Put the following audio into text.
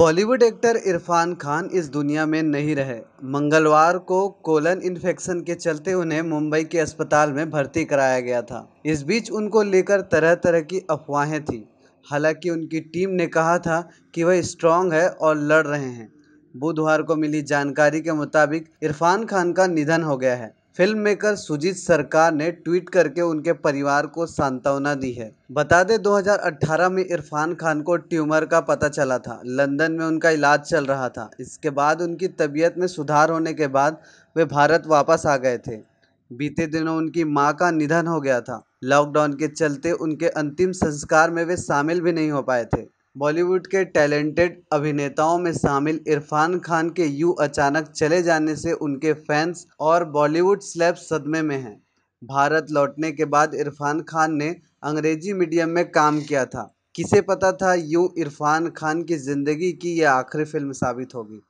Bollywood actor Irfan Khan इस दुनिया में नहीं रहे मंगलवार को कोलन इन्फेक्शन के चलते उन्हें मुंबई के अस्पताल में भर्ती कराया गया था इस बीच उनको लेकर तरह तरह की अफवाहें थी हालांकि उनकी टीम ने कहा था कि वह स्ट्रांग है और लड़ रहे हैं बुधवार को मिली जानकारी के मुताबिक इरफान खान का निधन हो गया है फिल्म मेकर सुजीत सरकार ने ट्वीट करके उनके परिवार को सांत्वना दी है बता दें 2018 में इरफान खान को ट्यूमर का पता चला था लंदन में उनका इलाज चल रहा था इसके बाद उनकी तबीयत में सुधार होने के बाद वे भारत वापस आ गए थे बीते दिनों उनकी मां का निधन हो गया था लॉकडाउन के चलते उनके अंतिम संस्कार में वे शामिल भी नहीं हो पाए थे बॉलीवुड के टैलेंटेड अभिनेताओं में शामिल इरफान खान के यूं अचानक चले जाने से उनके फैंस और बॉलीवुड स्लैब सदमे में हैं भारत लौटने के बाद इरफान खान ने अंग्रेजी मीडियम में काम किया था किसे पता था यूं इरफान खान की जिंदगी की यह आखिरी फिल्म साबित होगी